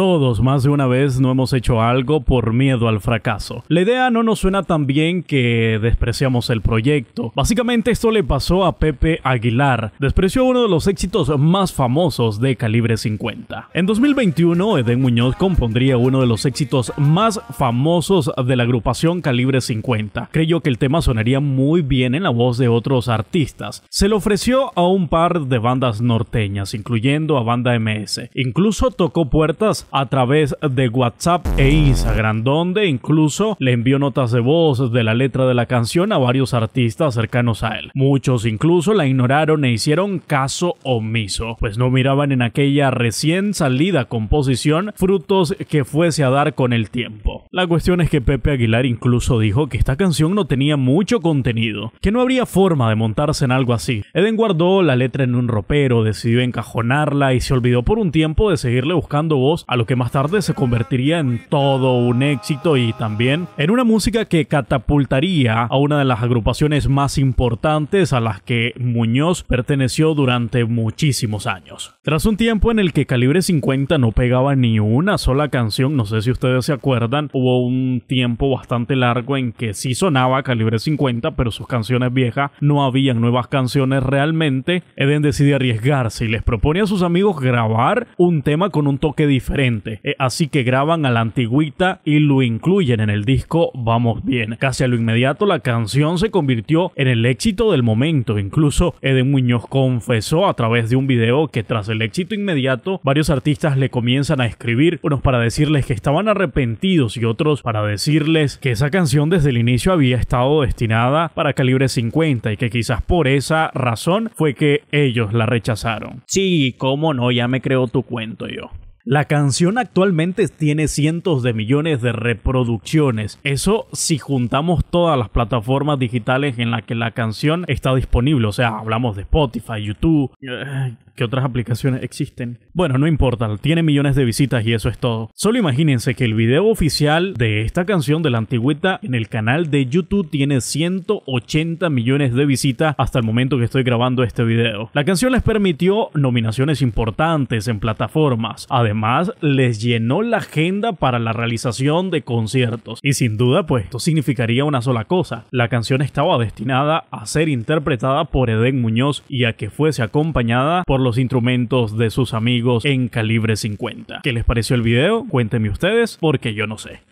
Todos más de una vez no hemos hecho algo por miedo al fracaso. La idea no nos suena tan bien que despreciamos el proyecto. Básicamente esto le pasó a Pepe Aguilar. Despreció uno de los éxitos más famosos de Calibre 50. En 2021, Eden Muñoz compondría uno de los éxitos más famosos de la agrupación Calibre 50. Creyó que el tema sonaría muy bien en la voz de otros artistas. Se lo ofreció a un par de bandas norteñas, incluyendo a Banda MS. Incluso tocó puertas a través de WhatsApp e Instagram, donde incluso le envió notas de voz de la letra de la canción a varios artistas cercanos a él. Muchos incluso la ignoraron e hicieron caso omiso, pues no miraban en aquella recién salida composición frutos que fuese a dar con el tiempo. La cuestión es que Pepe Aguilar incluso dijo que esta canción no tenía mucho contenido, que no habría forma de montarse en algo así. Eden guardó la letra en un ropero, decidió encajonarla y se olvidó por un tiempo de seguirle buscando voz a lo que más tarde se convertiría en todo un éxito y también en una música que catapultaría a una de las agrupaciones más importantes a las que Muñoz perteneció durante muchísimos años. Tras un tiempo en el que Calibre 50 no pegaba ni una sola canción, no sé si ustedes se acuerdan, hubo un tiempo bastante largo en que sí sonaba calibre 50, pero sus canciones viejas no habían nuevas canciones realmente. Eden decide arriesgarse y les propone a sus amigos grabar un tema con un toque diferente. Eh, así que graban a la antigüita y lo incluyen en el disco Vamos Bien. Casi a lo inmediato la canción se convirtió en el éxito del momento. Incluso Eden Muñoz confesó a través de un video que tras el éxito inmediato varios artistas le comienzan a escribir unos para decirles que estaban arrepentidos y para decirles que esa canción desde el inicio había estado destinada para calibre 50 y que quizás por esa razón fue que ellos la rechazaron. Sí, cómo no, ya me creo tu cuento yo. La canción actualmente tiene cientos de millones de reproducciones. Eso si juntamos todas las plataformas digitales en las que la canción está disponible. O sea, hablamos de Spotify, YouTube. Eh, ¿Qué otras aplicaciones existen? Bueno, no importa, tiene millones de visitas y eso es todo. Solo imagínense que el video oficial de esta canción de la antigüita en el canal de YouTube tiene 180 millones de visitas hasta el momento que estoy grabando este video. La canción les permitió nominaciones importantes en plataformas además les llenó la agenda para la realización de conciertos. Y sin duda, pues esto significaría una sola cosa. La canción estaba destinada a ser interpretada por Edén Muñoz y a que fuese acompañada por los instrumentos de sus amigos en calibre 50. ¿Qué les pareció el video? Cuéntenme ustedes porque yo no sé.